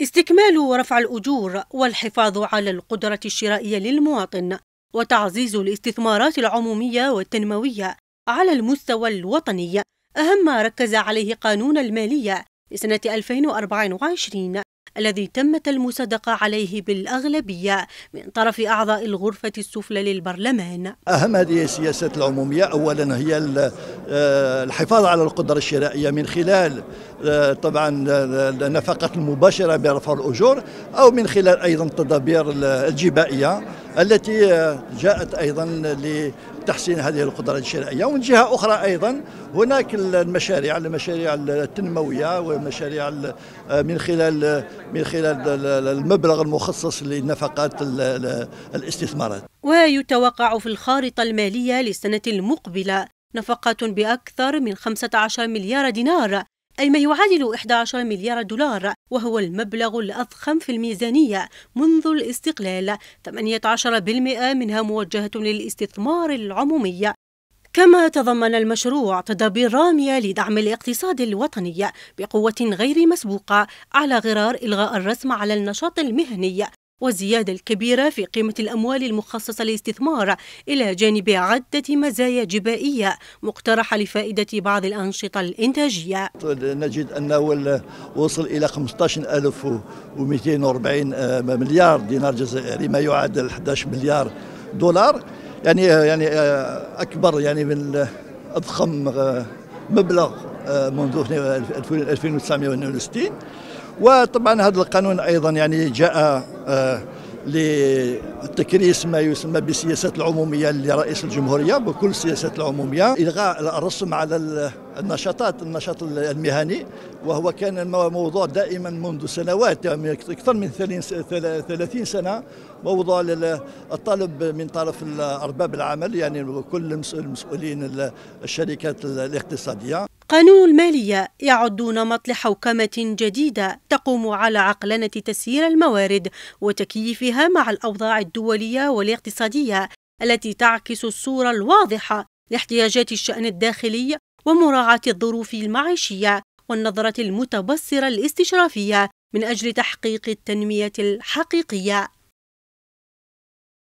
استكمال ورفع الأجور والحفاظ على القدرة الشرائية للمواطن وتعزيز الاستثمارات العمومية والتنموية على المستوى الوطني أهم ما ركز عليه قانون المالية لسنة 2024 الذي تم المصادقة عليه بالأغلبية من طرف أعضاء الغرفة السفلى للبرلمان أهم هذه السياسات العمومية أولا هي آه، الحفاظ على القدرة الشرائية من خلال آه، طبعا آه، النفقات المباشرة برفع الأجور أو من خلال أيضا التدابير الجبائية التي آه، جاءت أيضا لتحسين هذه القدرة الشرائية ومن جهة أخرى أيضا هناك المشاريع المشاريع التنموية والمشاريع آه، من خلال من خلال المبلغ المخصص لنفقات الاستثمارات ويتوقع في الخارطة المالية للسنة المقبلة نفقات بأكثر من 15 مليار دينار أي ما يعادل 11 مليار دولار وهو المبلغ الأضخم في الميزانية منذ الاستقلال 18% منها موجهة للاستثمار العمومي كما تضمن المشروع تدابير رامية لدعم الاقتصاد الوطني بقوة غير مسبوقة على غرار إلغاء الرسم على النشاط المهني والزيادة الكبيرة في قيمة الأموال المخصصة للاستثمار إلى جانب عدة مزايا جبائية مقترحة لفائدة بعض الأنشطة الإنتاجية نجد أنه وصل إلى 15240 مليار دينار جزائري ما يعادل 11 مليار دولار يعني يعني أكبر يعني من أضخم مبلغ منذ 1962 وطبعا هذا القانون ايضا يعني جاء آه، لتكريس ما يسمى بالسياسة العمومية لرئيس الجمهورية بكل السياسات العمومية إلغاء الرسم على النشاطات النشاط المهني وهو كان موضوع دائما منذ سنوات يعني أكثر من 30 سنة موضوع الطلب من طرف أرباب العمل يعني كل المسؤولين الشركات الاقتصادية قانون المالية يعد نمط لحوكمة جديدة تقوم على عقلنة تسيير الموارد وتكييفها مع الأوضاع الدولية والاقتصادية التي تعكس الصورة الواضحة لاحتياجات الشأن الداخلي ومراعاة الظروف المعيشية والنظرة المتبصرة الاستشرافية من أجل تحقيق التنمية الحقيقية